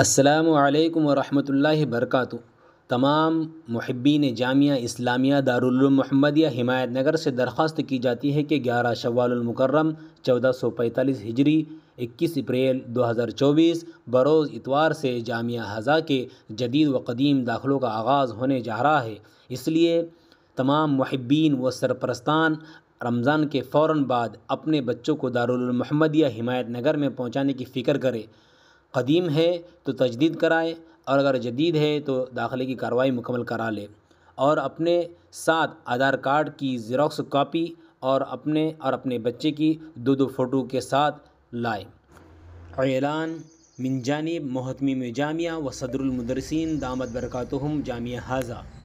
असलकम वरहमल वरक तमाम महबीन जामिया इस्लामिया दारुलमहमदिया हिमायत नगर से दरख्वास्त की जाती है कि ग्यारह शवालमकर्रम चौदह सौ पैंतालीस हिजरी इक्कीस अप्रैल दो हज़ार चौबीस बरोज़ इतवार से जामिया हज़ा के जदीद व कदीम दाखिलों का आगाज़ होने जा रहा है इसलिए तमाम महबीन व सरपरस्तान रमज़ान के फ़ौर बाद अपने बच्चों को दारुलमहमदिया हिमायत नगर में पहुँचाने की फ़िक्र करें कदीम है तो तजदीद कराए और अगर जदीद है तो दाखिले की कार्रवाई मुकम्मल करा ले और अपने साथ आधार कार्ड की ज़ेरॉक्स कापी और अपने और अपने बच्चे की दो दो फ़ोटो के साथ लाए ऐलान मिन जानब महतमी जामिया व सदरमदरसिन दामद बरकतम जामिया हाजा